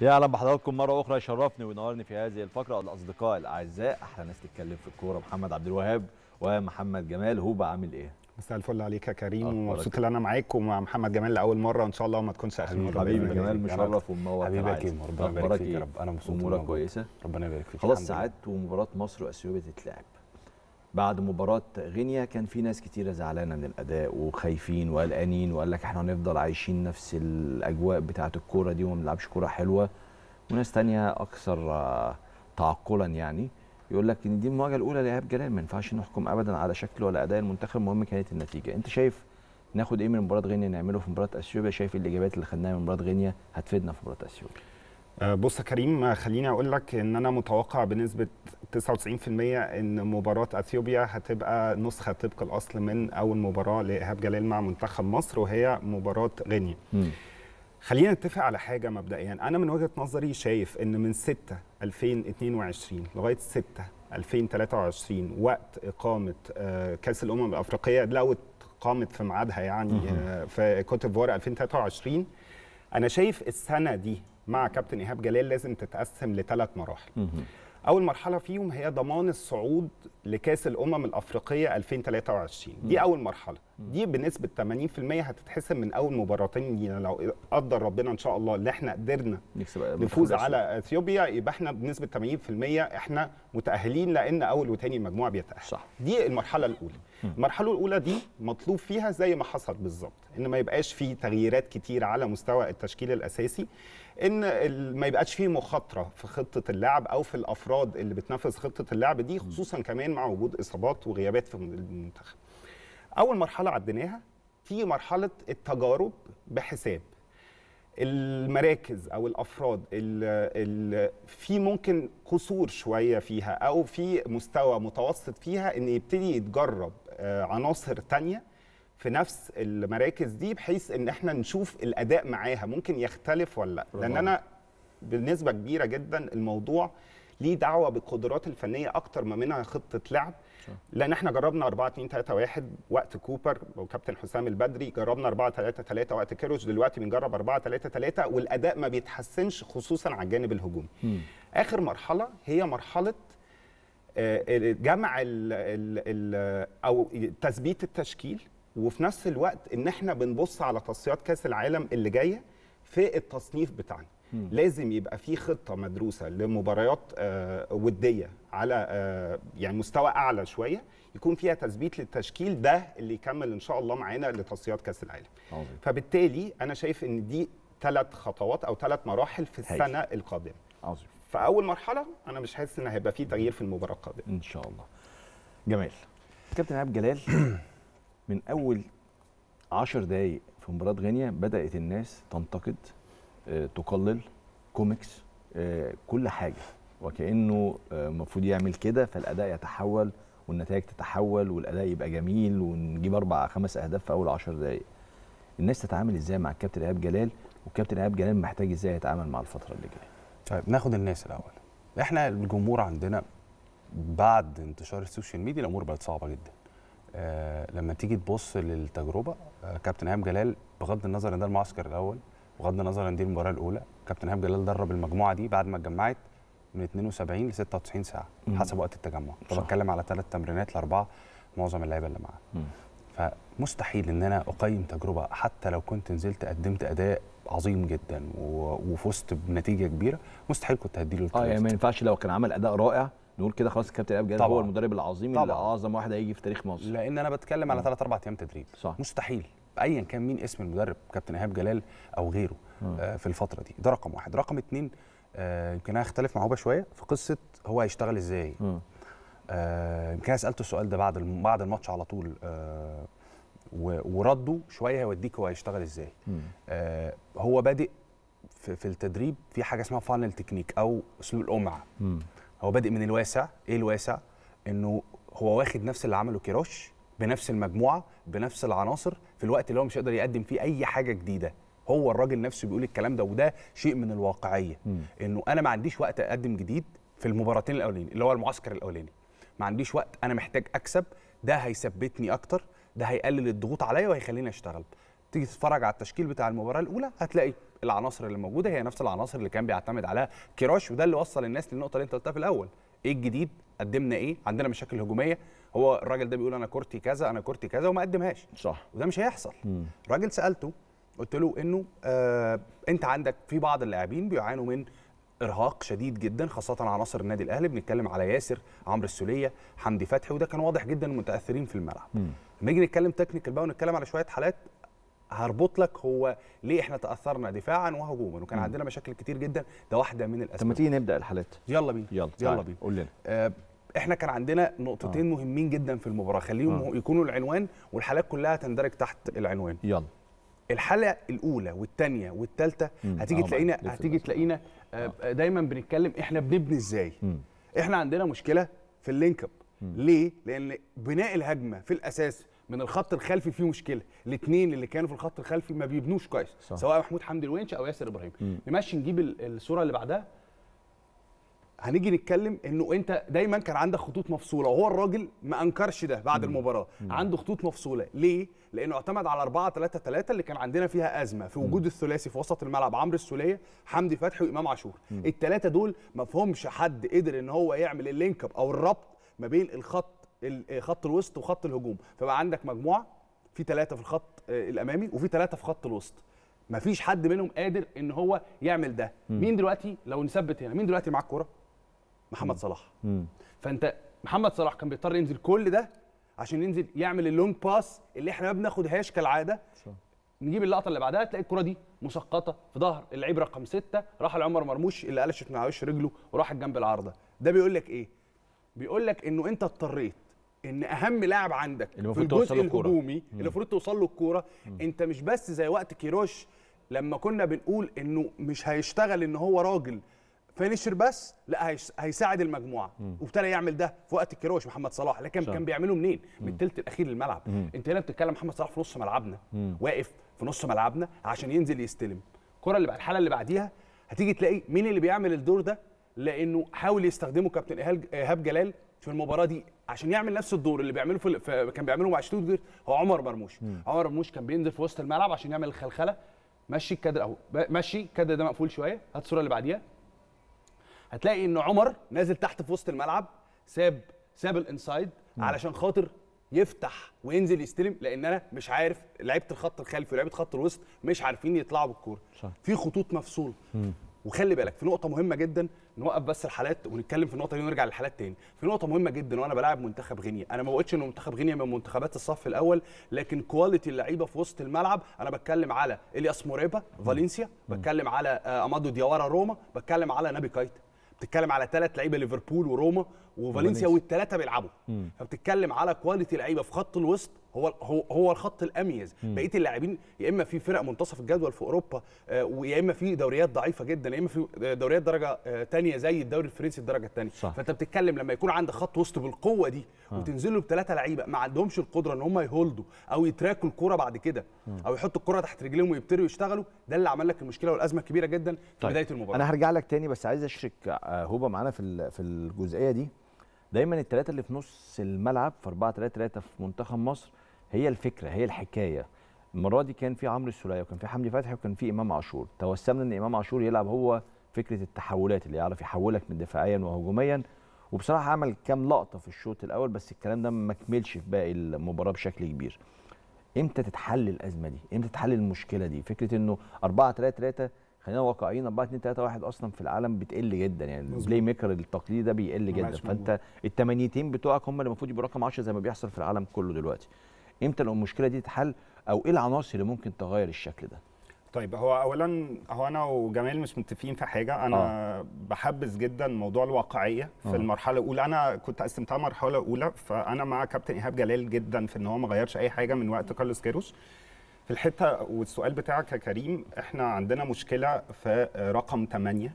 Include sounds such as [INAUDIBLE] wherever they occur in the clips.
يا اهلا بحضراتكم مره اخرى يشرفني وينورني في هذه الفقره الاصدقاء الاعزاء احلى ناس تتكلم في الكوره محمد عبد الوهاب ومحمد جمال هو عامل ايه؟ مساء الفل عليك يا كريم ومبسوط ان انا معاك ومع محمد جمال لاول مره وان شاء الله وما تكونش اخر مره حبيبي جمال مشرف ومنور حبيبي يا كريم ربنا يبارك فيك يا إيه؟ رب انا مبسوط امورك كويسه ربنا يبارك فيك خلاص ساعات ومباراه مصر واثيوبيا تتلعب بعد مباراه غينيا كان في ناس كتيره زعلانه من الاداء وخايفين وقلقانين وقال لك احنا هنفضل عايشين نفس الاجواء بتاعه الكوره دي وما بنلعبش كوره حلوه وناس تانية اكثر آه، تعقلا يعني يقول لك ان دي المواجهه الاولى لايهاب جلال ما ينفعش نحكم ابدا على شكل ولا اداء المنتخب المهم كانت النتيجه انت شايف ناخد ايه من مباراه غينيا نعمله في مباراه اثيوبيا شايف إيه الاجابات اللي خدناها من مباراه غينيا هتفيدنا في مباراه اثيوبيا آه، بص يا كريم آه، خليني اقول لك ان انا متوقع بنسبه 99% ان مباراه اثيوبيا هتبقى نسخه طبق الاصل من اول مباراه لايهاب جلال مع منتخب مصر وهي مباراه غينيا. خلينا نتفق على حاجه مبدئيا انا من وجهه نظري شايف ان من 6 2022 لغايه 6 2023 وقت اقامه آه، كاس الامم الافريقيه لو قامت في ميعادها يعني في كوت ديفوار 2023 انا شايف السنه دي مع كابتن ايهاب جلال لازم تتقسم لثلاث مراحل اول مرحله فيهم هي ضمان الصعود لكاس الامم الافريقيه 2023 دي اول مرحله دي بنسبه 80% هتتحسم من اول مباراتين لو قدر ربنا ان شاء الله اللي احنا قدرنا نفوز على اثيوبيا يبقى احنا بنسبه 80% احنا متاهلين لان اول وثاني مجموعه بيتاهل صح. دي المرحله الاولى المرحله الاولى دي مطلوب فيها زي ما حصل بالظبط ان ما يبقاش في تغييرات كتير على مستوى التشكيل الاساسي ان ما يبقاش فيه مخاطره في خطه اللعب او في الافراد اللي بتنفذ خطه اللعب دي خصوصا كمان مع وجود اصابات وغيابات في المنتخب اول مرحله عديناها في مرحله التجارب بحساب المراكز او الافراد اللي في ممكن قصور شويه فيها او في مستوى متوسط فيها ان يبتدي يتجرب آه، عناصر ثانيه في نفس المراكز دي بحيث ان احنا نشوف الاداء معاها ممكن يختلف ولا لا لان انا بنسبه كبيره جدا الموضوع ليه دعوه بالقدرات الفنيه اكتر ما منها خطه لعب لان احنا جربنا 4 2 3 1 وقت كوبر وكابتن حسام البدري جربنا 4 3 3 وقت كيروش دلوقتي بنجرب 4 3 3 والاداء ما بيتحسنش خصوصا على الجانب الهجومي اخر مرحله هي مرحله آه، جمع ال ال ال او تثبيت التشكيل وفي نفس الوقت ان احنا بنبص على تصفيات كاس العالم اللي جايه في التصنيف بتاعنا لازم يبقى في خطه مدروسه لمباريات آه وديه على آه يعني مستوى اعلى شويه يكون فيها تثبيت للتشكيل ده اللي يكمل ان شاء الله معانا لتصفيات كاس العالم عظيم. فبالتالي انا شايف ان دي ثلاث خطوات او ثلاث مراحل في السنه هاي. القادمه عظيم فاول مرحله انا مش حاسس ان هيبقى في تغيير في المباراه القادمه ان شاء الله جمال كابتن عبد جلال [COUGHS] من اول 10 دقايق في مباراه غينيا بدات الناس تنتقد آه، تقلل كوميكس آه، كل حاجه وكانه آه، المفروض يعمل كده فالاداء يتحول والنتائج تتحول والاداء يبقى جميل ونجيب اربع خمس اهداف في اول 10 دقائق الناس تتعامل ازاي مع الكابتن ايهاب جلال والكابتن ايهاب جلال محتاج ازاي يتعامل مع الفتره اللي جايه طيب ناخد الناس الاول احنا الجمهور عندنا بعد انتشار السوشيال ميديا الامور بقت صعبه جدا آه، لما تيجي تبص للتجربه آه، كابتن ايهاب جلال بغض النظر ان ده المعسكر الاول بغض النظر ان دي المباراه الاولى كابتن ايهاب جلال درب المجموعه دي بعد ما اتجمعت من 72 ل 96 ساعه مم. حسب وقت التجمع طب اتكلم على ثلاث تمرينات لاربعه معظم اللعيبه اللي معاه فمستحيل ان انا اقيم تجربه حتى لو كنت نزلت قدمت اداء عظيم جدا وفزت بنتيجه كبيره مستحيل كنت هديله اه يعني ما ينفعش لو كان عمل اداء رائع نقول كده خلاص الكابتن ايهاب جلال هو المدرب العظيم طبعًا. اللي اعظم واحد هيجي في تاريخ مصر لان انا بتكلم على ثلاث اربع ايام تدريب صح. مستحيل ايا كان مين اسم المدرب كابتن ايهاب جلال او غيره آه في الفتره دي ده رقم واحد رقم اتنين آه يمكن انا اختلف مع هوبا شويه في قصه هو هيشتغل ازاي آه، يمكن انا سالته السؤال ده بعد بعد الماتش على طول آه ورده شويه هيوديك هو هيشتغل ازاي آه هو بادئ في, في التدريب في حاجه اسمها فانل تكنيك او اسلوب القمع هو بادئ من الواسع ايه الواسع انه هو واخد نفس اللي عمله كيروش بنفس المجموعه بنفس العناصر في الوقت اللي هو مش هيقدر يقدم فيه اي حاجه جديده هو الراجل نفسه بيقول الكلام ده وده شيء من الواقعيه م. انه انا ما عنديش وقت اقدم جديد في المباراتين الاولين اللي هو المعسكر الاولاني ما عنديش وقت انا محتاج اكسب ده هيثبتني اكتر ده هيقلل الضغوط عليا وهيخليني اشتغل تيجي تتفرج على التشكيل بتاع المباراه الاولى هتلاقي العناصر اللي موجوده هي نفس العناصر اللي كان بيعتمد عليها كيروش وده اللي وصل الناس للنقطه اللي انت قلتها في الاول ايه الجديد قدمنا ايه عندنا مشاكل هجوميه هو الراجل ده بيقول انا كورتي كذا انا كورتي كذا وما قدمهاش صح وده مش هيحصل راجل سالته قلت له انه آه انت عندك في بعض اللاعبين بيعانوا من ارهاق شديد جدا خاصه عناصر النادي الاهلي بنتكلم على ياسر عمرو السوليه حمدي فتحي وده كان واضح جدا متاثرين في الملعب نيجي نتكلم تكنيكال بقى ونتكلم على شويه حالات هربط لك هو ليه احنا تاثرنا دفاعا وهجوما وكان عندنا مشاكل كتير جدا ده واحده من الاسباب طب ما تيجي نبدا الحالات يلا بينا يلا يلا بينا قول لنا آه احنا كان عندنا نقطتين آه. مهمين جدا في المباراه خليهم آه. يكونوا العنوان والحالات كلها تندرج تحت العنوان يلا الحلقه الاولى والثانيه والثالثه آه، هتيجي آه تلاقينا آه، هتيجي تلاقينا آه. دايما بنتكلم احنا بنبني ازاي مم. احنا عندنا مشكله في اللينك اب ليه لان بناء الهجمه في الاساس من الخط الخلفي فيه مشكله الاثنين اللي كانوا في الخط الخلفي ما بيبنوش كويس صح. سواء محمود حمدي الونش او ياسر ابراهيم نمشي نجيب الصوره اللي بعدها هنيجي نتكلم انه انت دايما كان عندك خطوط مفصوله وهو الراجل ما انكرش ده بعد مم. المباراه مم. عنده خطوط مفصوله ليه لانه اعتمد على 4 3 3 اللي كان عندنا فيها ازمه في وجود مم. الثلاثي في وسط الملعب عمرو السوليه حمدي فتحي وامام عاشور الثلاثه دول ما فهمش حد قدر ان هو يعمل اللينك اب او الربط ما بين الخط آه، خط الوسط وخط الهجوم فبقى عندك مجموعه في ثلاثه في الخط آه، الامامي وفي ثلاثه في خط الوسط مفيش حد منهم قادر ان هو يعمل ده مم. مين دلوقتي لو نثبت هنا مين دلوقتي معاك كوره محمد صلاح مم. فانت محمد صلاح كان بيضطر ينزل كل ده عشان ينزل يعمل اللونج باس اللي احنا ما بناخدهاش كالعاده صح. نجيب اللقطه اللي بعدها تلاقي الكره دي مسقطه في ظهر اللعيب رقم ستة راح لعمر مرموش اللي قلشت من على وش رجله وراحت جنب العارضه ده بيقول لك ايه بيقول لك انه انت اضطريت ان اهم لاعب عندك اللي في الجزء الهجومي اللي المفروض توصل له الكوره انت مش بس زي وقت كيروش لما كنا بنقول انه مش هيشتغل ان هو راجل فينيشر بس لا هيساعد المجموعه وابتدى يعمل ده في وقت الكيروش محمد صلاح لكن كان بيعمله منين من الثلث الاخير للملعب انت هنا بتتكلم محمد صلاح في نص ملعبنا مم. واقف في نص ملعبنا عشان ينزل يستلم الكره اللي بعد الحاله اللي بعديها هتيجي تلاقي مين اللي بيعمل الدور ده لانه حاول يستخدمه كابتن ايهاب جلال في المباراه دي عشان يعمل نفس الدور اللي بيعمله في, كان بيعمله مع شتوتجر هو عمر مرموش مم. عمر مرموش كان بينزل في وسط الملعب عشان يعمل الخلخله مشي الكادر اهو مشي الكادر ده مقفول شويه هات الصوره اللي بعديها هتلاقي ان عمر نازل تحت في وسط الملعب ساب ساب الانسايد مم. علشان خاطر يفتح وينزل يستلم لان انا مش عارف لعيبه الخط الخلفي ولعيبه خط الوسط مش عارفين يطلعوا بالكوره في خطوط مفصوله وخلي بالك في نقطه مهمه جدا نوقف بس الحالات ونتكلم في النقطه دي ونرجع للحالات تاني في نقطه مهمه جدا وانا بلاعب منتخب غينيا انا ما بقولش ان منتخب غينيا من منتخبات الصف الاول لكن كواليتي اللعيبه في وسط الملعب انا بتكلم على الياس موريبا فالنسيا بتكلم على آه، امادو ديوارا روما بتكلم على نبي كايتا بتتكلم على ثلاث لعيبه ليفربول وروما وفالنسيا والثلاثه بيلعبوا فبتتكلم على كواليتي لعيبه في خط الوسط هو هو هو الخط الاميز بقيه اللاعبين يا اما في فرق منتصف الجدول في اوروبا آه، ويا اما في دوريات ضعيفه جدا يا اما في آه، دوريات درجه ثانيه آه، زي الدوري الفرنسي الدرجه الثانيه فانت بتتكلم لما يكون عندك خط وسط بالقوه دي وتنزل له بثلاثه لعيبه ما عندهمش القدره ان هم يهولدوا او يتراكوا الكوره بعد كده او يحطوا الكوره تحت رجليهم ويبتدوا يشتغلوا ده اللي عمل لك المشكله والازمه الكبيره جدا في طيب. بدايه المباراه انا هرجع لك تاني بس عايز اشرك هوبا معانا في في الجزئيه دي دايما الثلاثه اللي في نص الملعب في 4 3 3 في منتخب مصر هي الفكره هي الحكايه المره دي كان في عمرو السوليه وكان في حمدي فتحي وكان في امام عاشور توسمنا ان امام عاشور يلعب هو فكره التحولات اللي يعرف يحولك من دفاعيا وهجوميا وبصراحه عمل كام لقطه في الشوط الاول بس الكلام ده ما كملش في باقي المباراه بشكل كبير امتى تتحل الازمه دي امتى تتحل المشكله دي فكره انه 4 3 3 خلينا واقعيين 4 2 3 1 اصلا في العالم بتقل جدا يعني البلاي ميكر التقليدي ده بيقل جدا فانت الثمانيتين بتوعك هم اللي المفروض يبقوا رقم 10 زي ما بيحصل في العالم كله دلوقتي امتى لو المشكله دي تتحل او ايه العناصر اللي ممكن تغير الشكل ده طيب هو اولا هو انا وجمال مش متفقين في حاجه انا آه. بحبس جدا موضوع الواقعيه في آه. المرحله الاولى انا كنت قسمتها مرحله اولى فانا مع كابتن ايهاب جلال جدا في ان هو ما غيرش اي حاجه من وقت كارلوس كيروش في الحته والسؤال بتاعك يا كريم احنا عندنا مشكله في رقم 8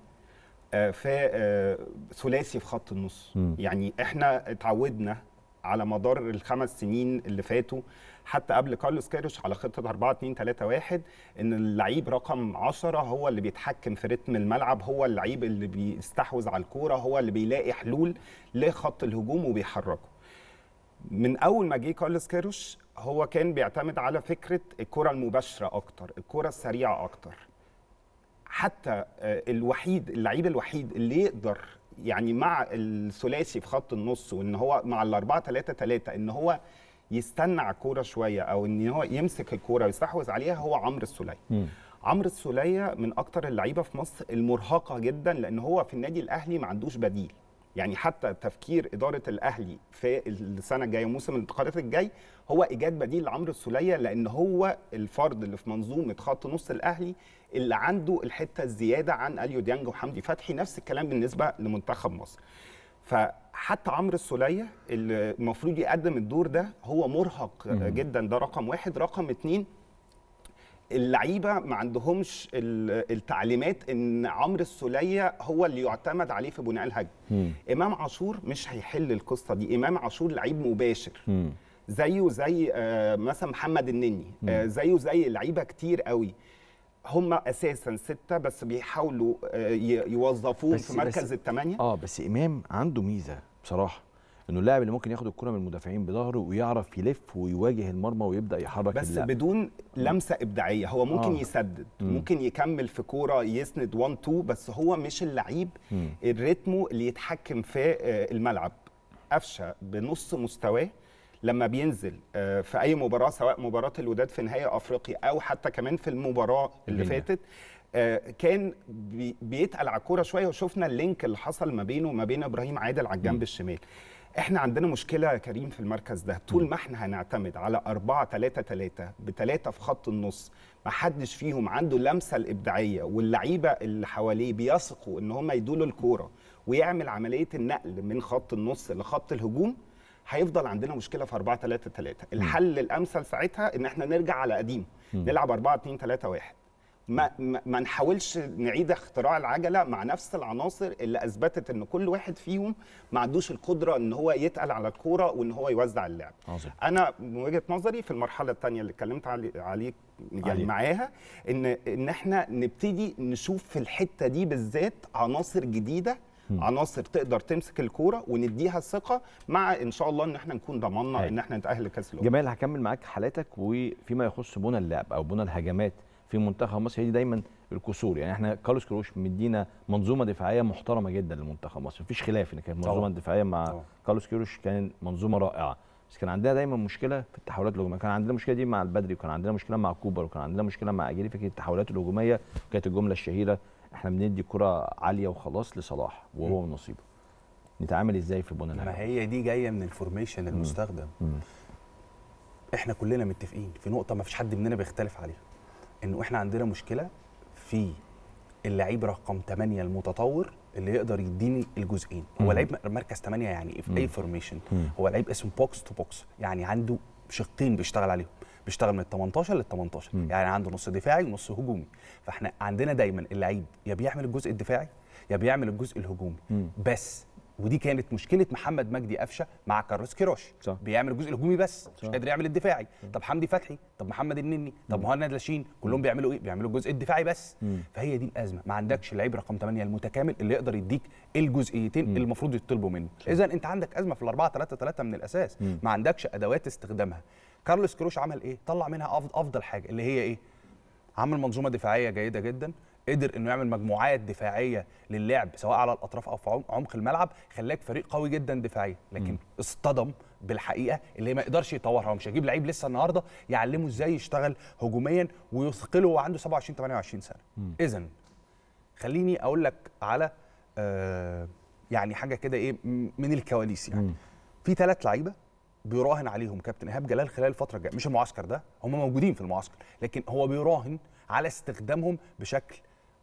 آه، في آه، ثلاثي في خط النص م. يعني احنا اتعودنا على مدار الخمس سنين اللي فاتوا حتى قبل كارلوس كيروش على خطه 4 2 3 1 ان اللعيب رقم 10 هو اللي بيتحكم في رتم الملعب هو اللعيب اللي بيستحوذ على الكوره هو اللي بيلاقي حلول لخط الهجوم وبيحركه من اول ما جه كارلوس كيروش هو كان بيعتمد على فكره الكره المباشره اكتر الكره السريعه اكتر حتى آه، الوحيد اللعيب الوحيد اللي يقدر يعني مع الثلاثي في خط النص وان هو مع الاربعه ثلاثة ثلاثة ان هو يستنى على الكوره شويه او ان هو يمسك الكوره ويستحوذ عليها هو عمرو السوليه عمرو السوليه من اكتر اللعيبه في مصر المرهقه جدا لان هو في النادي الاهلي ما عندوش بديل يعني حتى تفكير اداره الاهلي في السنه الجايه وموسم الانتقالات الجاي هو ايجاد بديل لعمرو السوليه لان هو الفرد اللي في منظومه خط نص الاهلي اللي عنده الحته الزياده عن اليو ديانج وحمدي فتحي نفس الكلام بالنسبه لمنتخب مصر فحتى عمرو السوليه اللي المفروض يقدم الدور ده هو مرهق جدا ده رقم واحد رقم اتنين اللعيبه ما عندهمش التعليمات ان عمرو السوليه هو اللي يعتمد عليه في بناء الهجمه امام عاشور مش هيحل القصه دي امام عاشور لعيب مباشر زيه زي آه، مثلا محمد النني آه، زيه زي لعيبه كتير قوي هم اساسا سته بس بيحاولوا آه، يوظفوهم في مركز الثمانيه اه بس امام عنده ميزه بصراحه انه اللاعب اللي ممكن ياخد الكره من المدافعين بظهره ويعرف يلف ويواجه المرمى ويبدا يحرك بس اللعب. بدون لمسه ابداعيه هو ممكن آه. يسدد مم. ممكن يكمل في كوره يسند 1 2 بس هو مش اللعيب الريتم اللي يتحكم في آه، الملعب قفشه بنص مستواه لما بينزل آه، في اي مباراه سواء مباراه الوداد في نهائي افريقيا او حتى كمان في المباراه اللي جميل. فاتت آه، كان بيتقل على الكوره شويه وشفنا اللينك اللي حصل ما بينه وما بين ابراهيم عادل على الجنب الشمال احنا عندنا مشكله يا كريم في المركز ده طول ما احنا هنعتمد على 4 3 3 ب 3 في خط النص ما حدش فيهم عنده اللمسه الابداعيه واللعيبه اللي حواليه بيثقوا ان هم يدوا له الكوره ويعمل عمليه النقل من خط النص لخط الهجوم هيفضل عندنا مشكله في 4 3 3 الحل الامثل ساعتها ان احنا نرجع على قديم نلعب 4 2 3 1 ما, ما نحاولش نعيد اختراع العجله مع نفس العناصر اللي اثبتت ان كل واحد فيهم ما عندوش القدره ان هو يتقل على الكوره وان هو يوزع اللعب عظيم. انا من وجهه نظري في المرحله الثانيه اللي اتكلمت عليك يعني معاها ان ان احنا نبتدي نشوف في الحته دي بالذات عناصر جديده عناصر تقدر تمسك الكوره ونديها الثقه مع ان شاء الله ان احنا نكون ضمننا ان احنا نتاهل لكاس الامم جمال هكمل معاك حالاتك وفيما يخص بنى اللعب او بنى الهجمات في منتخب مصر هي دي دايما الكسور يعني احنا كارلوس كروش مدينا منظومه دفاعيه محترمه جدا لمنتخب مصر مفيش خلاف ان كانت منظومه دفاعيه مع كارلوس كروش كان منظومه رائعه بس كان عندنا دايما مشكله في التحولات الهجوميه كان عندنا مشكله دي مع البدري وكان عندنا مشكله مع كوبر وكان عندنا مشكله مع اجيري فكره التحولات الهجوميه كانت الجمله الشهيره احنا بندي كره عاليه وخلاص لصلاح وهو من نصيبه نتعامل ازاي في بناء ما هي دي جايه من الفورميشن المستخدم احنا كلنا متفقين في نقطه ما فيش حد مننا بيختلف عليها انه احنا عندنا مشكله في اللعيب رقم 8 المتطور اللي يقدر يديني الجزئين هو لعيب مركز 8 يعني في اي فورميشن هو لعيب اسمه بوكس تو بوكس يعني عنده شقين بيشتغل عليهم بيشتغل من ال 18 لل 18 يعني عنده نص دفاعي ونص هجومي فاحنا عندنا دايما اللعيب يا بيعمل الجزء الدفاعي يا بيعمل الجزء الهجومي بس ودي كانت مشكله محمد مجدي قفشه مع كارلوس كيروش صح. بيعمل الجزء الهجومي بس صح. مش قادر يعمل الدفاعي مم. طب حمدي فتحي طب محمد النني طب مهند لاشين كلهم بيعملوا ايه بيعملوا الجزء الدفاعي بس مم. فهي دي الازمه ما عندكش لعيب رقم 8 المتكامل اللي يقدر يديك الجزئيتين مم. المفروض يطلبوا منه اذا انت عندك ازمه في الأربعة 4 3 3 من الاساس مم. ما عندكش ادوات استخدامها كارلوس كيروش عمل ايه طلع منها افضل حاجه اللي هي ايه عمل منظومه دفاعيه جيده جدا قدر انه يعمل مجموعات دفاعيه للعب سواء على الاطراف او في عمق الملعب خلاك فريق قوي جدا دفاعيا لكن م. اصطدم بالحقيقه اللي ما يقدرش يطورها ومش هيجيب لعيب لسه النهارده يعلمه ازاي يشتغل هجوميا ويثقله وعنده 27 28 سنه اذا خليني اقول لك على آه يعني حاجه كده ايه من الكواليس يعني م. في ثلاث لعيبه بيراهن عليهم كابتن ايهاب جلال خلال الفتره الجايه مش المعسكر ده هم موجودين في المعسكر لكن هو بيراهن على استخدامهم بشكل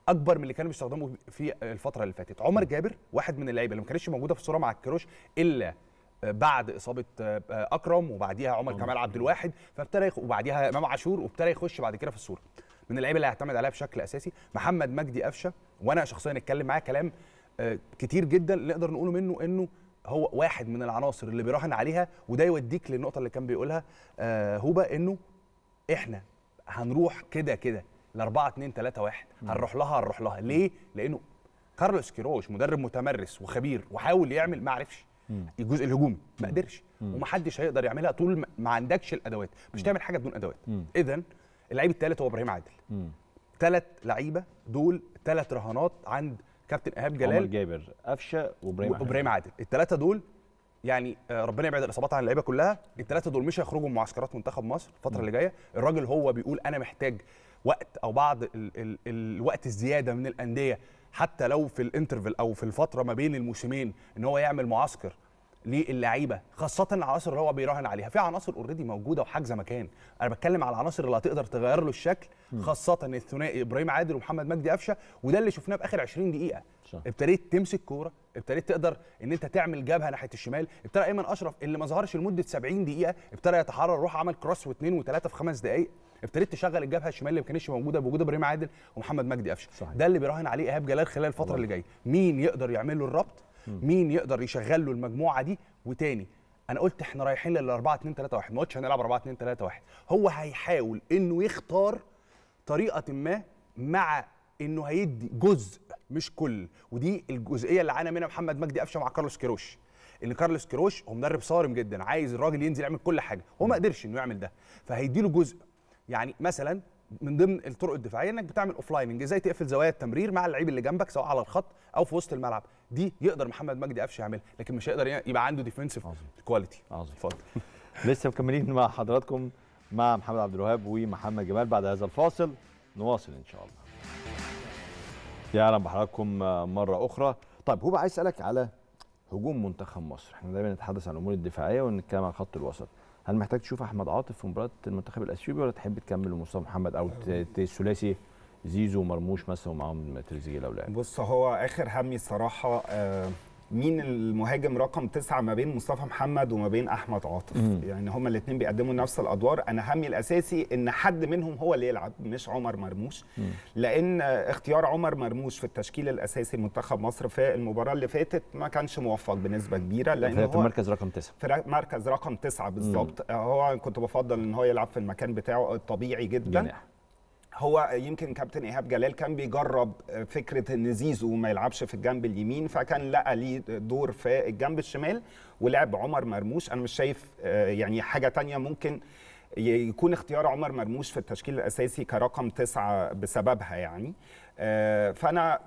اكبر من اللي كانوا بيستخدموا في الفتره اللي فاتت عمر جابر واحد من اللعيبه اللي ما كانتش موجوده في الصوره مع الكروش الا بعد اصابه آه، اكرم وبعديها عمر كمال عبد الواحد فابتدى وبعديها امام عاشور وابتدى يخش بعد كده في الصوره من اللعيبه اللي هيعتمد عليها بشكل اساسي محمد مجدي قفشه وانا شخصيا اتكلم معاه كلام آه، كتير جدا نقدر نقوله منه انه هو واحد من العناصر اللي بيراهن عليها وده يوديك للنقطه اللي كان بيقولها آه، هوبا انه احنا هنروح كده كده ل 4 2 3 1 هنروح لها هنروح لها ليه؟ لانه كارلوس كيروش مدرب متمرس وخبير وحاول يعمل ما عرفش الجزء الهجومي ما قدرش ومحدش هيقدر يعملها طول ما عندكش الادوات مش تعمل حاجه بدون ادوات اذا اللعيب الثالث هو ابراهيم عادل ثلاث لعيبه دول ثلاث رهانات عند كابتن ايهاب جلال عمر جابر قفشه وابراهيم عادل وابراهيم عادل الثلاثه دول يعني آه، ربنا يبعد الاصابات عن اللعيبه كلها الثلاثه دول مش هيخرجوا من معسكرات منتخب مصر الفتره اللي جايه الراجل هو بيقول انا محتاج وقت او بعض الـ الـ الـ الوقت الزياده من الانديه حتى لو في الانترفل او في الفتره ما بين الموسمين ان هو يعمل معسكر للعيبه خاصه العناصر اللي هو بيراهن عليها في عناصر اوريدي موجوده وحاجزه مكان انا بتكلم على العناصر اللي هتقدر تغير له الشكل خاصه الثنائي ابراهيم عادل ومحمد مجدي قفشه وده اللي شفناه باخر 20 دقيقه صح. ابتديت تمسك كوره ابتديت تقدر ان انت تعمل جبهه ناحيه الشمال ابتدى ايمن اشرف اللي ما ظهرش لمده 70 دقيقه ابتدى يتحرر روح عمل كروس واثنين وثلاثه في خمس دقائق ابتديت تشغل الجبهه الشمال اللي ما كانتش موجوده بوجود ابراهيم عادل ومحمد مجدي قفشه ده اللي بيراهن عليه ايهاب جلال خلال الفتره اللي جايه مين يقدر يعمل له الربط مين يقدر يشغل له المجموعه دي وتاني انا قلت احنا رايحين لل 4 2 3 1 ما قلتش هنلعب 4 2 3 1 هو هيحاول انه يختار طريقه ما مع انه هيدي جزء مش كل ودي الجزئيه اللي عانى منها محمد مجدي قفشه مع كارلوس كيروش ان كارلوس كيروش هو مدرب صارم جدا عايز الراجل ينزل يعمل كل حاجه هو ما قدرش انه يعمل ده فهيدي له جزء يعني مثلا من ضمن الطرق الدفاعيه انك بتعمل اوف لايننج ازاي تقفل زوايا التمرير مع اللعيب اللي جنبك سواء على الخط او في وسط الملعب دي يقدر محمد مجدي قفشه يعملها لكن مش هيقدر يبقى عنده ديفنسيف كواليتي عظيم اتفضل [LAUGHS] لسه مكملين مع حضراتكم مع محمد عبد الوهاب ومحمد جمال بعد هذا الفاصل نواصل ان شاء الله يا اهلا بحضراتكم آه، مره اخرى طيب هو عايز اسالك على هجوم منتخب مصر احنا دايما نتحدث عن الامور الدفاعيه ونتكلم عن خط الوسط هل محتاج تشوف احمد عاطف في مباراه المنتخب الاثيوبي ولا تحب تكمل مصطفى محمد او الثلاثي زيزو ومرموش مثلا ومعاهم تريزيجيه لو لعب بص هو اخر همي الصراحه آه مين المهاجم رقم تسعة ما بين مصطفى محمد وما بين احمد عاطف مم. يعني هما الاثنين بيقدموا نفس الادوار انا همي الاساسي ان حد منهم هو اللي يلعب مش عمر مرموش مم. لان اختيار عمر مرموش في التشكيل الاساسي منتخب مصر في المباراه اللي فاتت ما كانش موفق بنسبه كبيره لان هو في المركز رقم تسعة في مركز رقم تسعة بالظبط هو كنت بفضل ان هو يلعب في المكان بتاعه الطبيعي جدا جناح. هو يمكن كابتن ايهاب جلال كان بيجرب آه، فكره ان زيزو ما يلعبش في الجنب اليمين فكان لقى ليه دور في الجنب الشمال ولعب عمر مرموش انا مش شايف آه، يعني حاجه تانية ممكن يكون اختيار عمر مرموش في التشكيل الاساسي كرقم تسعه بسببها يعني آه، فانا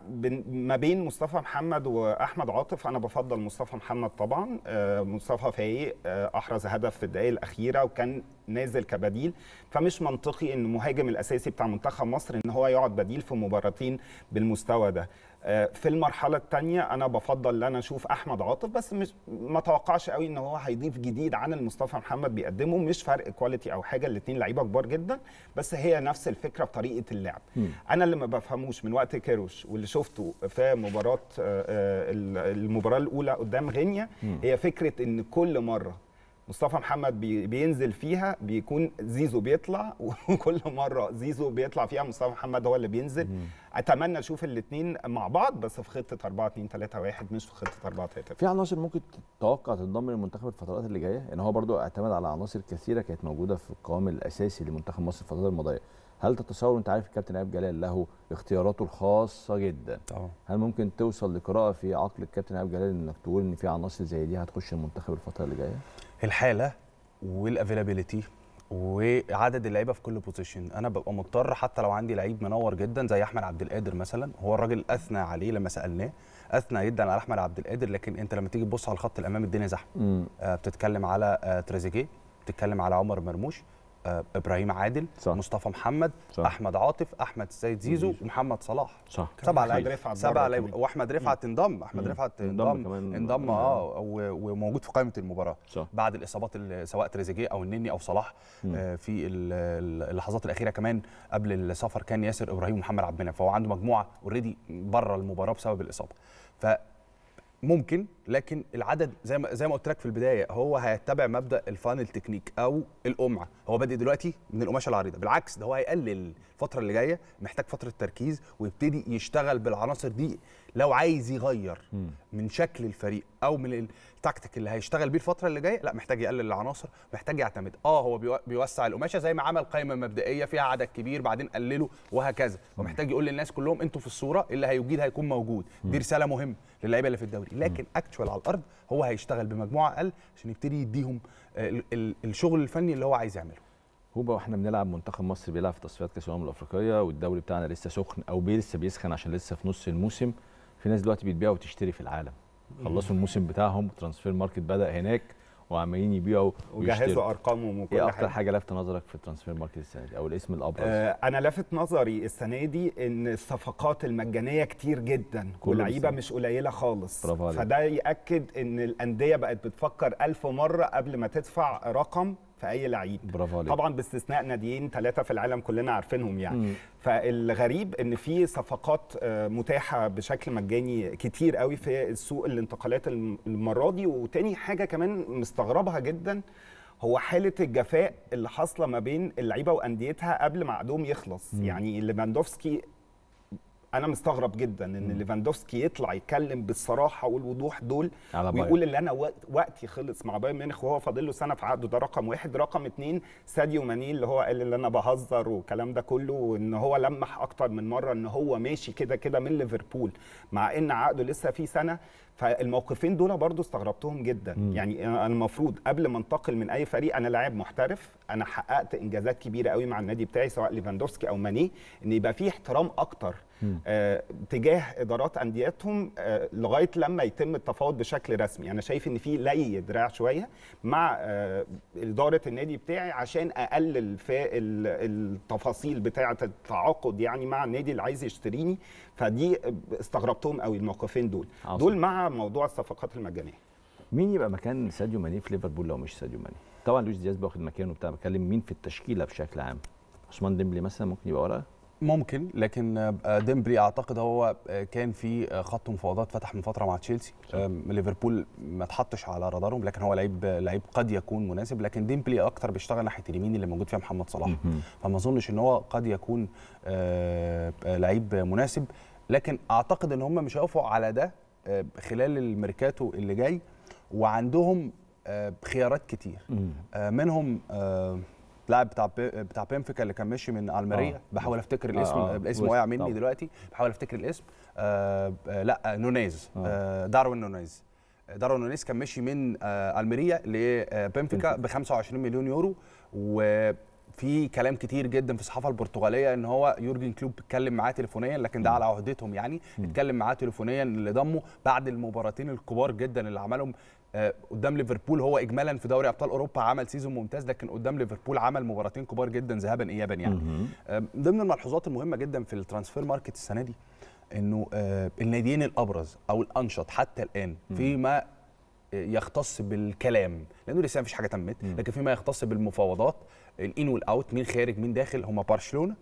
ما بين مصطفى محمد واحمد عاطف انا بفضل مصطفى محمد طبعا آه، مصطفى فايق آه، احرز هدف في الدقائق الاخيره وكان نازل كبديل فمش منطقي ان المهاجم الاساسي بتاع منتخب مصر ان هو يقعد بديل في مباراتين بالمستوى ده آه، في المرحله الثانيه انا بفضل ان انا اشوف احمد عاطف بس مش ما توقعش قوي ان هو هيضيف جديد عن المصطفى محمد بيقدمه مش فرق كواليتي او حاجه الاثنين لعيبه كبار جدا بس هي نفس الفكره بطريقه اللعب م. انا اللي ما بفهموش من وقت كيروش واللي شفته في مباراه آه، آه، المباراه الاولى قدام غينيا هي فكره ان كل مره مصطفى محمد بينزل فيها بيكون زيزو بيطلع [LAUGHS] وكل مره زيزو بيطلع فيها مصطفى محمد هو اللي بينزل مم. اتمنى اشوف الاثنين مع بعض بس في خطه 4 2 3 1 مش في خطه 4 3 في عناصر ممكن تتوقع تنضم للمنتخب الفترات اللي جايه ان هو برضو اعتمد على عناصر كثيره كانت موجوده في القوام الاساسي لمنتخب مصر الفترات الماضيه هل تتصور انت عارف الكابتن ايهاب جلال له اختياراته الخاصه جدا طبعا هل ممكن توصل لقراءه في عقل الكابتن ايهاب جلال انك تقول ان في عناصر زي دي هتخش المنتخب الفتره اللي جايه الحاله والافيلابيلتي وعدد اللعيبه في كل بوزيشن انا ببقى مضطر حتى لو عندي لعيب منور جدا زي احمد عبد القادر مثلا هو الراجل اثنى عليه لما سالناه اثنى جدا على احمد عبد القادر لكن انت لما تيجي تبص على الخط الامامي الدنيا زحمه آه بتتكلم على آه تريزيجيه بتتكلم على عمر مرموش آه، ابراهيم عادل صح. مصطفى محمد صح. احمد عاطف احمد السيد زيزو ومحمد صلاح صح سبعه لعيبه رفعت سبعه لعيبه واحمد رفعت انضم احمد رفعت انضم انضم اه وموجود في قائمه المباراه صح. بعد الاصابات سواء تريزيجيه او النني او صلاح آه في اللحظات الاخيره كمان قبل السفر كان ياسر ابراهيم ومحمد عبد المنعم فهو عنده مجموعه اوريدي بره المباراه بسبب الاصابه ف ممكن لكن العدد زي ما زي ما قلت لك في البدايه هو هيتبع مبدا الفانل تكنيك او القمعه هو بادئ دلوقتي من القماشه العريضه بالعكس ده هو هيقلل الفتره اللي جايه محتاج فتره تركيز ويبتدي يشتغل بالعناصر دي لو عايز يغير من شكل الفريق او من التكتيك اللي هيشتغل بيه الفتره اللي جايه لا محتاج يقلل العناصر محتاج يعتمد اه هو بيوسع القماشه زي ما عمل قائمه مبدئيه فيها عدد كبير بعدين قلله وهكذا ومحتاج يقول للناس كلهم انتوا في الصوره اللي هيجيد هيكون موجود دي رساله مهمه للعيبه اللي في الدوري لكن اكتشوال على الارض هو هيشتغل بمجموعه اقل عشان يبتدي يديهم الشغل الفني اللي هو عايز يعمله هوبا واحنا بنلعب منتخب مصر بيلعب في تصفيات كاس الامم الافريقيه والدوري بتاعنا لسه سخن او لسه بيسخن عشان لسه في نص الموسم في ناس دلوقتي بتبيع وتشتري في العالم خلصوا الموسم بتاعهم ترانسفير ماركت بدا هناك وعمالين يبيعوا وجهزوا ارقامهم وكل ايه اكتر حاجه لفت نظرك في الترانسفير ماركت السنه دي او الاسم الابرز آه انا لفت نظري السنه دي ان الصفقات المجانيه كتير جدا واللعيبه مش قليله خالص فده ياكد ان الانديه بقت بتفكر ألف مره قبل ما تدفع رقم في اي لعيب برافو عليك طبعا باستثناء ناديين ثلاثه في العالم كلنا عارفينهم يعني مم. فالغريب ان في صفقات آه، متاحه بشكل مجاني كتير قوي في سوق الانتقالات المره دي وتاني حاجه كمان مستغربها جدا هو حاله الجفاء اللي حاصله ما بين اللعيبه وانديتها قبل ما عقدهم يخلص مم. يعني ليفاندوفسكي انا مستغرب جدا ان ليفاندوفسكي يطلع يتكلم بالصراحه والوضوح دول ويقول ان انا وقتي خلص مع بايرن ميونخ وهو فاضل له سنه في عقده ده رقم واحد رقم اتنين ساديو ماني اللي هو قال ان انا بهزر والكلام ده كله وان هو لمح اكتر من مره ان هو ماشي كده كده من ليفربول مع ان عقده لسه فيه سنه فالموقفين دول برضو استغربتهم جدا م. يعني انا المفروض قبل ما انتقل من اي فريق انا لاعب محترف انا حققت انجازات كبيره قوي مع النادي بتاعي سواء ليفاندوفسكي او ماني ان يبقى في احترام اكتر آه تجاه ادارات انديتهم آه لغايه لما يتم التفاوض بشكل رسمي انا شايف ان في لي دراع شويه مع آه اداره النادي بتاعي عشان اقلل في التفاصيل بتاعه التعاقد يعني مع النادي اللي عايز يشتريني فدي استغربتهم قوي الموقفين دول عصر. دول مع موضوع الصفقات المجانيه مين يبقى مكان ساديو ماني في ليفربول لو مش ساديو ماني طبعا لويس دياز باخد مكانه بتاع بكلم مين في التشكيله بشكل عام عثمان ديمبلي مثلا ممكن يبقى وراه ممكن لكن آه، ديمبلي اعتقد هو آه، كان في آه، خط مفاوضات فتح من فتره مع تشيلسي ليفربول ما اتحطش على رادارهم لكن هو لعيب لعيب قد يكون مناسب لكن ديمبلي اكتر بيشتغل ناحيه اليمين اللي موجود فيها محمد صلاح فما اظنش ان هو قد يكون لعيب مناسب لكن اعتقد ان هم مش هيقفوا على ده خلال الميركاتو اللي جاي وعندهم خيارات كتير منهم اللاعب بتاع بتاع بنفيكا اللي كان ماشي من الماريا آه. بحاول افتكر آه. الاسم آه. الاسم وقع مني دلوقتي بحاول افتكر الاسم آه لا نونيز آه. آه، داروين نونيز داروين نونيز كان ماشي من آه الماريا لبنفيكا ب 25 مليون يورو و في كلام كتير جدا في الصحافه البرتغاليه ان هو يورجن كلوب اتكلم معاه تليفونيا لكن ده على عهدتهم يعني اتكلم معاه تليفونيا اللي ضمه بعد المباراتين الكبار جدا اللي عملهم آه، قدام ليفربول هو اجمالا في دوري ابطال اوروبا عمل سيزون ممتاز لكن قدام ليفربول عمل مباراتين كبار جدا ذهابا ايابا يعني آه، ضمن الملحوظات المهمه جدا في الترانسفير ماركت السنه دي انه آه، الناديين الابرز او الانشط حتى الان فيما يختص بالكلام لانه لسه مفيش حاجه تمت لكن فيما يختص بالمفاوضات الان والاوت مين خارج مين داخل هما برشلونه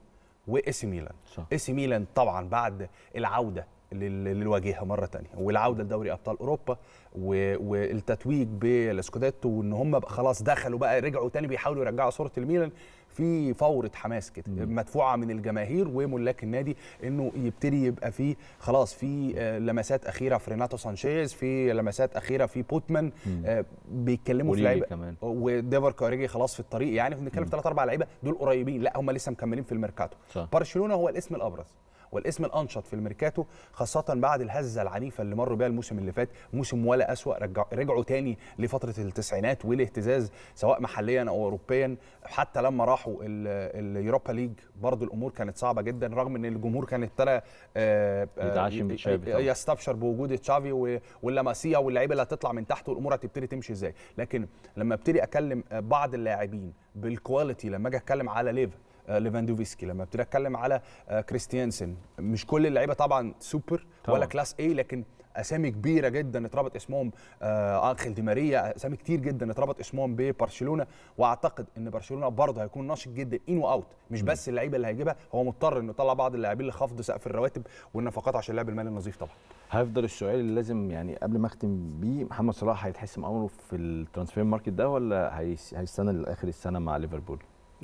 واسي ميلان اسي ميلان طبعا بعد العوده للواجهه مره ثانيه والعوده لدوري ابطال اوروبا والتتويج بالسكوداتو وان هم خلاص دخلوا بقى رجعوا ثاني بيحاولوا يرجعوا صوره الميلان في فوره حماس كده مدفوعه من الجماهير وملاك النادي انه يبتدي يبقى في خلاص في آه، لمسات اخيره في ريناتو سانشيز في لمسات اخيره في بوتمان آه، بيتكلموا في لعيبه وديفر كاريجي خلاص في الطريق يعني بنتكلم في ثلاث اربع لعيبه دول قريبين لا هم لسه مكملين في الميركاتو برشلونه هو الاسم الابرز والاسم الانشط في الميركاتو خاصه بعد الهزه العنيفه اللي مروا بيها الموسم اللي فات موسم ولا اسوا رجعوا تاني لفتره التسعينات والاهتزاز سواء محليا او اوروبيا حتى لما راحوا اليوروبا ليج برضو الامور كانت صعبه جدا رغم ان الجمهور كان ابتدى آه، آه، يستبشر بوجود تشافي واللاماسيا واللعيبه اللي هتطلع من تحت والامور هتبتدي تمشي ازاي لكن لما ابتدي اكلم آه، بعض اللاعبين بالكواليتي لما اجي اتكلم على ليفا ليفاندوفسكي آه، لما ابتدي اتكلم على كريستيانسن آه، مش كل اللعيبه طبعا سوبر طبعا. ولا كلاس اي لكن اسامي كبيره جدا اتربط اسمهم انخيل آه، دي ماريا اسامي كتير جدا اتربط اسمهم ببرشلونه واعتقد ان برشلونه برضه هيكون ناشط جدا ان واوت مش بس اللعيبه اللي هيجيبها هو مضطر انه يطلع بعض اللاعبين لخفض سقف الرواتب والنفقات عشان اللعب المالي النظيف طبعا هيفضل السؤال اللي لازم يعني قبل ما اختم بيه محمد صلاح هيتحسم امره في الترانسفير ماركت ده ولا هيستنى لاخر السنه مع ليفربول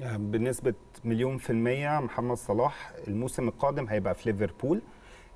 بنسبه مليون في الميه محمد صلاح الموسم القادم هيبقى في ليفربول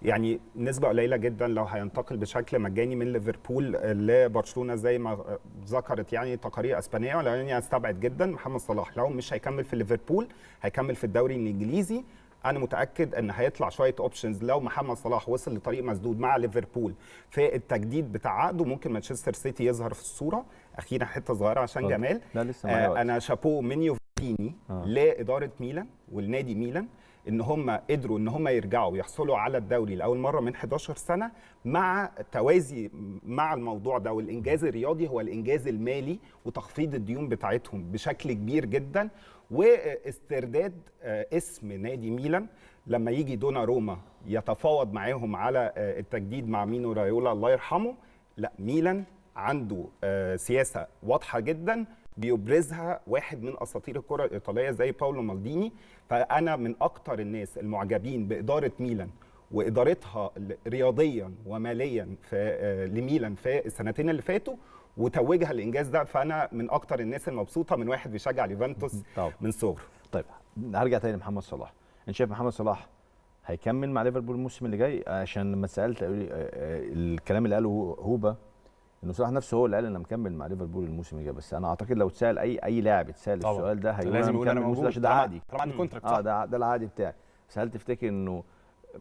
يعني نسبه قليله جدا لو هينتقل بشكل مجاني من ليفربول لبرشلونه زي ما ذكرت يعني تقارير اسبانيه ولاني يعني استبعد جدا محمد صلاح لو مش هيكمل في ليفربول هيكمل في الدوري الانجليزي انا متاكد ان هيطلع شويه اوبشنز لو محمد صلاح وصل لطريق مسدود مع ليفربول في التجديد بتاع عقده ممكن مانشستر سيتي يظهر في الصوره اخيرا حته صغيره عشان جمال لا لسه آه انا شابو من يوفنتيني آه. لاداره ميلان والنادي ميلان ان هم قدروا ان هم يرجعوا يحصلوا على الدوري لاول مره من 11 سنه مع توازي مع الموضوع ده والانجاز الرياضي هو الانجاز المالي وتخفيض الديون بتاعتهم بشكل كبير جدا واسترداد آه، اسم نادي ميلان لما يجي دونا روما يتفاوض معاهم على آه، التجديد مع مينو رايولا الله يرحمه لا ميلان عنده آه، سياسه واضحه جدا بيبرزها واحد من اساطير الكره الايطاليه زي باولو مالديني فانا من اكتر الناس المعجبين باداره ميلان وادارتها رياضيا وماليا في آه، لميلان في السنتين اللي فاتوا وتوجها الانجاز ده فانا من اكتر الناس المبسوطه من واحد بيشجع ليفانتوس من صغره طيب هرجع تاني لمحمد صلاح انت شايف محمد صلاح هيكمل مع ليفربول الموسم اللي جاي عشان لما سالت آه، الكلام اللي قاله هوبا انه صلاح نفسه هو اللي قال انا مكمل مع ليفربول الموسم الجاي بس انا اعتقد لو اتسال اي اي لاعب اتسال السؤال ده هيقول لازم يقول انا موجود ده عادي طبعا عندي كونتراكت اه ده ده العادي بتاعي بس هل تفتكر انه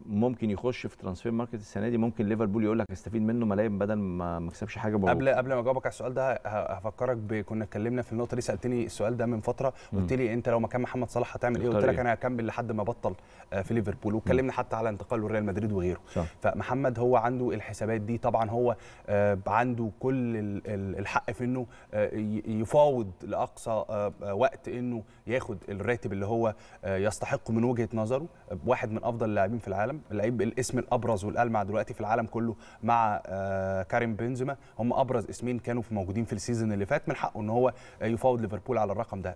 ممكن يخش في ترانسفير ماركت السنه دي ممكن ليفربول يقول لك استفيد منه ملايين بدل ما ما كسبش حاجه بروح. قبل قبل ما اجاوبك على السؤال ده هفكرك ب... كنا اتكلمنا في النقطه دي سالتني السؤال ده من فتره قلت لي انت لو مكان محمد صلاح هتعمل ايه قلت لك إيه؟ انا هكمل لحد ما بطل آه، في ليفربول واتكلمنا حتى على انتقاله لريال مدريد وغيره صح. فمحمد هو عنده الحسابات دي طبعا هو آه، عنده كل الحق في انه آه، يفاوض لاقصى وقت انه ياخد الراتب اللي هو يستحقه من وجهه نظره واحد من افضل اللاعبين في العالم العالم اللعيب الاسم الابرز والالمع دلوقتي في العالم كله مع آه، كريم بنزيما هم ابرز اسمين كانوا في موجودين في السيزون اللي فات من حقه ان هو يفاوض ليفربول على الرقم ده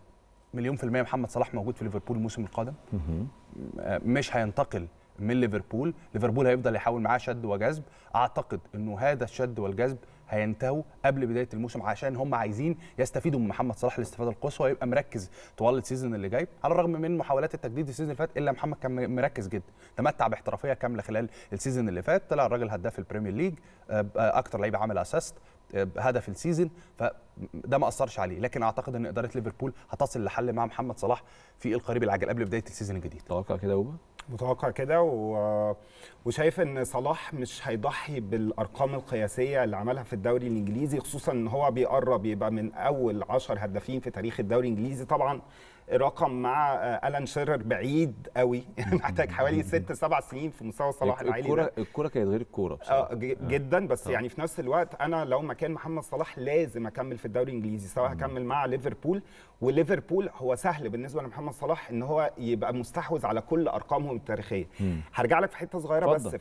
مليون في الميه محمد صلاح موجود في ليفربول الموسم القادم مش هينتقل من ليفربول ليفربول هيفضل يحاول معاه شد وجذب اعتقد انه هذا الشد والجذب هينتهوا قبل بدايه الموسم عشان هم عايزين يستفيدوا من محمد صلاح الاستفاده القصوى ويبقى مركز طوال السيزون اللي جاي على الرغم من محاولات التجديد السيزون اللي فات الا محمد كان مركز جدا تمتع باحترافيه كامله خلال السيزون اللي فات طلع الراجل هداف البريمير ليج آه، آه، اكتر لعيب عمل اسيست هدف السيزون فده ما اثرش عليه لكن اعتقد ان اداره ليفربول هتصل لحل مع محمد صلاح في القريب العاجل قبل بدايه السيزون الجديد توقع كده اوبا متوقع كده و... وشايف ان صلاح مش هيضحي بالارقام القياسيه اللي عملها في الدوري الانجليزي خصوصا ان هو بيقرب يبقى من اول 10 هدافين في تاريخ الدوري الانجليزي طبعا رقم مع آه، الان شيرر بعيد قوي [LAUGHS] يعني محتاج حوالي ست سبع سنين في مستوى صلاح العالي الكوره الكوره كانت غير الكوره آه، بصراحه آه. جدا بس أوه. يعني في نفس الوقت انا لو مكان محمد صلاح لازم اكمل في الدوري الانجليزي سواء هكمل مع ليفربول وليفربول هو سهل بالنسبه لمحمد صلاح ان هو يبقى مستحوذ على كل ارقامهم التاريخيه هرجع لك في حته صغيره فضل. بس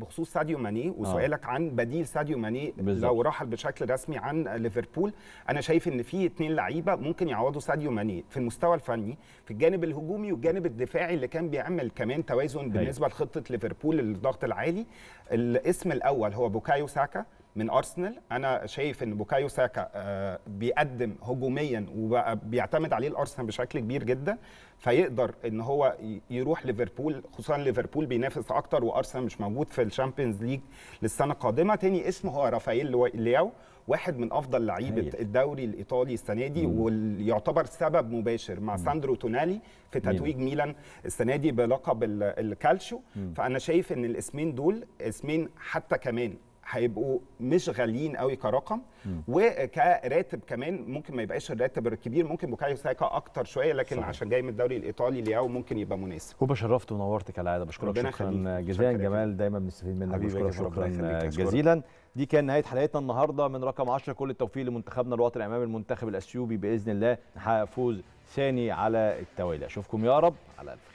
بخصوص ساديو ماني وسؤالك عن بديل ساديو ماني لو رحل بشكل رسمي عن ليفربول انا شايف ان في اثنين لعيبه ممكن يعوضوا ساديو ماني في المستوى فني في الجانب الهجومي والجانب الدفاعي اللي كان بيعمل كمان توازن أيوة. بالنسبه لخطه ليفربول للضغط العالي الاسم الاول هو بوكايو ساكا من ارسنال انا شايف ان بوكايو ساكا آه، بيقدم هجوميا وبيعتمد عليه الارسنال بشكل كبير جدا فيقدر ان هو يروح ليفربول خصوصا ليفربول بينافس اكتر وارسنال مش موجود في الشامبيونز ليج للسنه القادمه تاني اسم هو رافائيل لياو واحد من افضل لعيبه الدوري الايطالي السنه دي ويعتبر سبب مباشر مع مم. ساندرو تونالي في تتويج مم. ميلان السنه دي بلقب الكالشو مم. فانا شايف ان الاسمين دول اسمين حتى كمان هيبقوا مش غاليين قوي كرقم وكراتب كمان ممكن ما يبقاش الراتب الكبير ممكن بوكايو ساكا اكتر شويه لكن صحيح. عشان جاي من الدوري الايطالي لياو ممكن يبقى مناسب وبشرفت شرفت ونورتك كالعاده بشكرك شكرا جزيلا جمال دايما بنستفيد منك بشكرك شكرا جزيلا دي كان نهايه حلقتنا النهارده من رقم 10 كل التوفيق لمنتخبنا الوطني امام المنتخب الاثيوبي باذن الله نحقق فوز ثاني على التوالي اشوفكم يا رب على الف